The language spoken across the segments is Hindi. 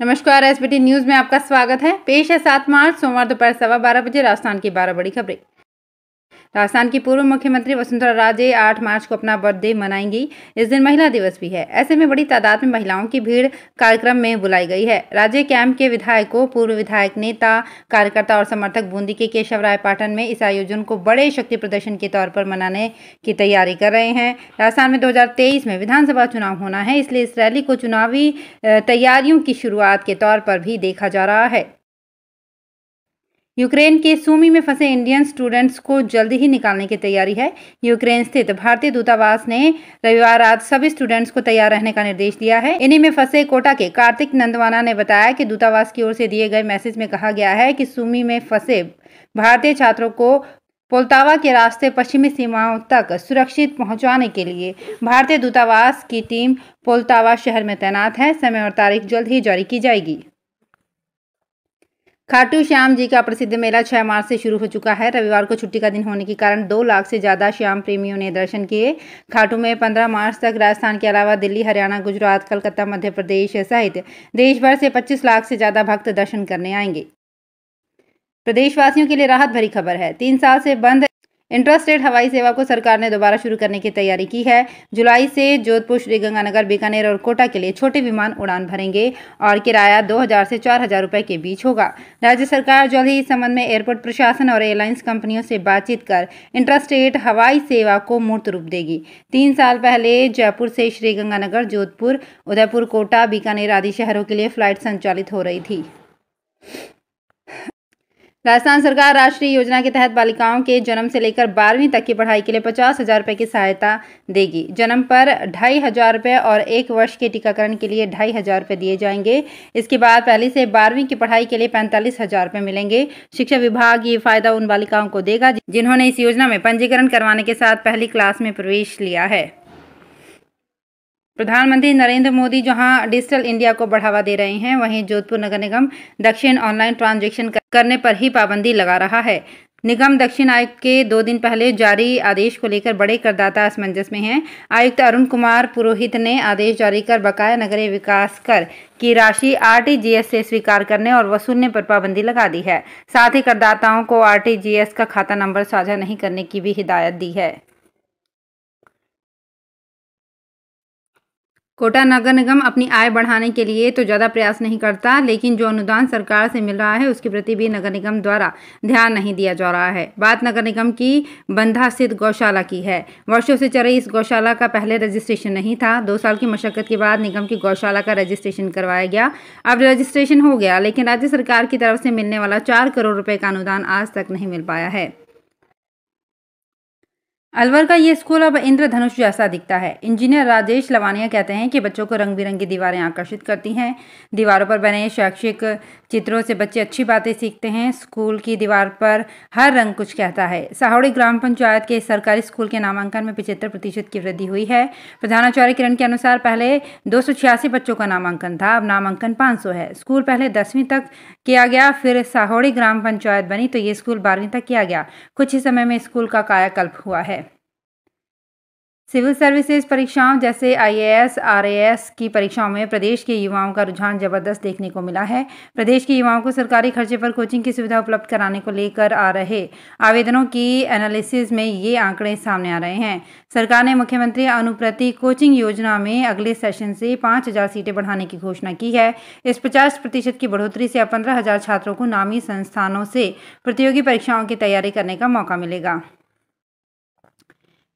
नमस्कार एस न्यूज़ में आपका स्वागत है पेश है सात मार्च सोमवार दोपहर सवा बारह बजे राजस्थान की बारह बड़ी खबरें राजस्थान की पूर्व मुख्यमंत्री वसुंधरा राजे आठ मार्च को अपना बर्थडे मनाएंगी इस दिन महिला दिवस भी है ऐसे में बड़ी तादाद में महिलाओं की भीड़ कार्यक्रम में बुलाई गई है राज्य कैंप के विधायकों पूर्व विधायक नेता कार्यकर्ता और समर्थक बूंदी के केशव राय पाटन में इस आयोजन को बड़े शक्ति प्रदर्शन के तौर पर मनाने की तैयारी कर रहे हैं राजस्थान में दो में विधानसभा चुनाव होना है इसलिए इस रैली को चुनावी तैयारियों की शुरुआत के तौर पर भी देखा जा रहा है यूक्रेन के सूमी में फंसे इंडियन स्टूडेंट्स को जल्द ही निकालने की तैयारी है यूक्रेन स्थित भारतीय दूतावास ने रविवार रात सभी स्टूडेंट्स को तैयार रहने का निर्देश दिया है इन्हीं में फंसे कोटा के कार्तिक नंदवाना ने बताया कि दूतावास की ओर से दिए गए मैसेज में कहा गया है कि सूमी में फंसे भारतीय छात्रों को पोलतावा के रास्ते पश्चिमी सीमाओं तक सुरक्षित पहुंचाने के लिए भारतीय दूतावास की टीम पोलतावा शहर में तैनात है समय और तारीख जल्द ही जारी की जाएगी खाटू श्याम जी का प्रसिद्ध मेला 6 मार्च से शुरू हो चुका है रविवार को छुट्टी का दिन होने के कारण दो लाख से ज़्यादा श्याम प्रेमियों ने दर्शन किए खाटू में 15 मार्च तक राजस्थान के अलावा दिल्ली हरियाणा गुजरात कलकत्ता मध्य प्रदेश सहित देश भर से 25 लाख से ज़्यादा भक्त दर्शन करने आएंगे प्रदेशवासियों के लिए राहत भरी खबर है तीन साल से बंद इंटरस्टेट हवाई सेवा को सरकार ने दोबारा शुरू करने की तैयारी की है जुलाई से जोधपुर श्रीगंगानगर बीकानेर और कोटा के लिए छोटे विमान उड़ान भरेंगे और किराया दो हज़ार से चार हज़ार रुपये के बीच होगा राज्य सरकार जल्द ही इस संबंध में एयरपोर्ट प्रशासन और एयरलाइंस कंपनियों से बातचीत कर इंट्रास्टेट हवाई सेवा को मूर्त रूप देगी तीन साल पहले जयपुर से श्रीगंगानगर जोधपुर उदयपुर कोटा बीकानेर आदि शहरों के लिए फ्लाइट संचालित हो रही थी राजस्थान सरकार राष्ट्रीय योजना के तहत बालिकाओं के जन्म से लेकर बारहवीं तक की पढ़ाई के लिए पचास हज़ार रुपये की सहायता देगी जन्म पर ढाई हज़ार रुपये और एक वर्ष के टीकाकरण के लिए ढाई हज़ार रुपये दिए जाएंगे इसके बाद पहली से बारहवीं की पढ़ाई के लिए पैंतालीस हज़ार रुपये मिलेंगे शिक्षा विभाग ये फ़ायदा उन बालिकाओं को देगा जिन्होंने इस योजना में पंजीकरण करवाने के साथ पहली क्लास में प्रवेश लिया है प्रधानमंत्री नरेंद्र मोदी जहां डिजिटल इंडिया को बढ़ावा दे रहे हैं वहीं जोधपुर नगर निगम दक्षिण ऑनलाइन ट्रांजेक्शन करने पर ही पाबंदी लगा रहा है निगम दक्षिण आयुक्त के दो दिन पहले जारी आदेश को लेकर बड़े करदाता असमंजस में हैं आयुक्त अरुण कुमार पुरोहित ने आदेश जारी कर बकाया नगरीय विकास कर की राशि आरटीजीएस से स्वीकार करने और वसूलने पर पाबंदी लगा दी है साथ ही करदाताओं को आरटीजीएस का खाता नंबर साझा नहीं करने की भी हिदायत दी है कोटा नगर निगम अपनी आय बढ़ाने के लिए तो ज़्यादा प्रयास नहीं करता लेकिन जो अनुदान सरकार से मिल रहा है उसके प्रति भी नगर निगम द्वारा ध्यान नहीं दिया जा रहा है बात नगर निगम की बंधा स्थित गौशाला की है वर्षों से चल रही इस गौशाला का पहले रजिस्ट्रेशन नहीं था दो साल की मशक्क़त के बाद निगम की गौशाला का रजिस्ट्रेशन करवाया गया अब रजिस्ट्रेशन हो गया लेकिन राज्य सरकार की तरफ से मिलने वाला चार करोड़ रुपये का अनुदान आज तक नहीं मिल पाया है अलवर का ये स्कूल अब इंद्रधनुष जैसा दिखता है इंजीनियर राजेश लवानिया कहते हैं कि बच्चों को रंग बिरंगी दीवारें आकर्षित करती हैं दीवारों पर बने शैक्षिक चित्रों से बच्चे अच्छी बातें सीखते हैं स्कूल की दीवार पर हर रंग कुछ कहता है साहौड़ी ग्राम पंचायत के सरकारी स्कूल के नामांकन में पिछहत्तर प्रतिशत की वृद्धि हुई है प्रधानाचार्य किरण के अनुसार पहले दो बच्चों का नामांकन था अब नामांकन पाँच है स्कूल पहले दसवीं तक किया गया फिर साहौड़ी ग्राम पंचायत बनी तो ये स्कूल बारहवीं तक किया गया कुछ ही समय में स्कूल का कायाकल्प हुआ है सिविल सर्विसेज परीक्षाओं जैसे आईएएस, आरएएस की परीक्षाओं में प्रदेश के युवाओं का रुझान जबरदस्त देखने को मिला है प्रदेश के युवाओं को सरकारी खर्चे पर कोचिंग की सुविधा उपलब्ध कराने को लेकर आ रहे आवेदनों की एनालिसिस में ये आंकड़े सामने आ रहे हैं सरकार ने मुख्यमंत्री अनुप्रति कोचिंग योजना में अगले सेशन से पाँच सीटें बढ़ाने की घोषणा की है इस पचास प्रतिशत की बढ़ोतरी से अब पंद्रह छात्रों को नामी संस्थानों से प्रतियोगी परीक्षाओं की तैयारी करने का मौका मिलेगा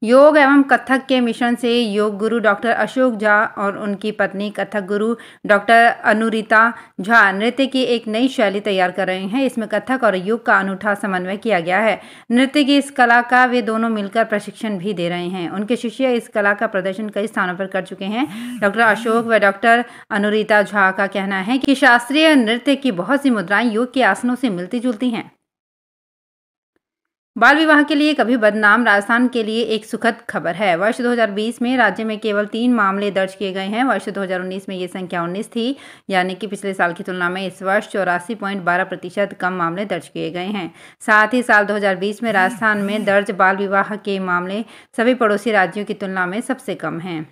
योग एवं कथक के मिशन से योग गुरु डॉक्टर अशोक झा और उनकी पत्नी कथक गुरु डॉक्टर अनुरिता झा नृत्य की एक नई शैली तैयार कर रहे हैं इसमें कथक और योग का अनूठा समन्वय किया गया है नृत्य की इस कला का वे दोनों मिलकर प्रशिक्षण भी दे रहे हैं उनके शिष्य इस कला का प्रदर्शन कई स्थानों पर कर चुके हैं डॉक्टर अशोक व डॉक्टर अनुरिता झा का कहना है कि शास्त्रीय नृत्य की बहुत सी मुद्राएं योग के आसनों से मिलती जुलती हैं बाल विवाह के लिए कभी बदनाम राजस्थान के लिए एक सुखद खबर है वर्ष 2020 में राज्य में केवल तीन मामले दर्ज किए गए हैं वर्ष 2019 में ये संख्या 19 थी यानी कि पिछले साल की तुलना में इस वर्ष चौरासी पॉइंट बारह प्रतिशत कम मामले दर्ज किए गए हैं साथ ही साल 2020 में राजस्थान में दर्ज बाल विवाह के मामले सभी पड़ोसी राज्यों की तुलना में सबसे कम हैं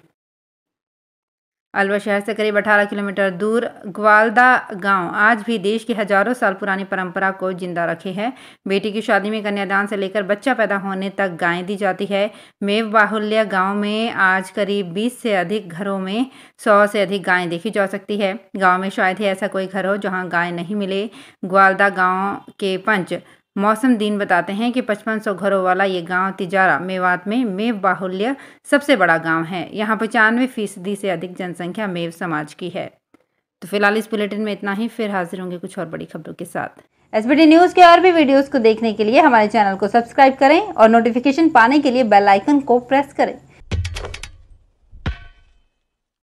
अलवर शहर से करीब 18 किलोमीटर दूर ग्वालदा गांव आज भी देश की हजारों साल पुरानी परंपरा को जिंदा रखे है बेटी की शादी में कन्यादान से लेकर बच्चा पैदा होने तक गायें दी जाती है मेव बाहुल्य गांव में आज करीब 20 से अधिक घरों में 100 से अधिक गायें देखी जा सकती है गांव में शायद ही ऐसा कोई घर हो जहाँ गाय नहीं मिले ग्वालदा गाँव के पंच मौसम दीन बताते हैं कि 5500 घरों वाला ये गांव तिजारा मेवात में मेव बाहुल्य सबसे बड़ा गांव है यहाँ पचानवे फीसदी से अधिक जनसंख्या मेव समाज की है तो फिलहाल इस बुलेटिन में इतना ही फिर हाजिर होंगे कुछ और बड़ी खबरों के साथ एस न्यूज के और भी वीडियोस को देखने के लिए हमारे चैनल को सब्सक्राइब करें और नोटिफिकेशन पाने के लिए बेल आइकन को प्रेस करें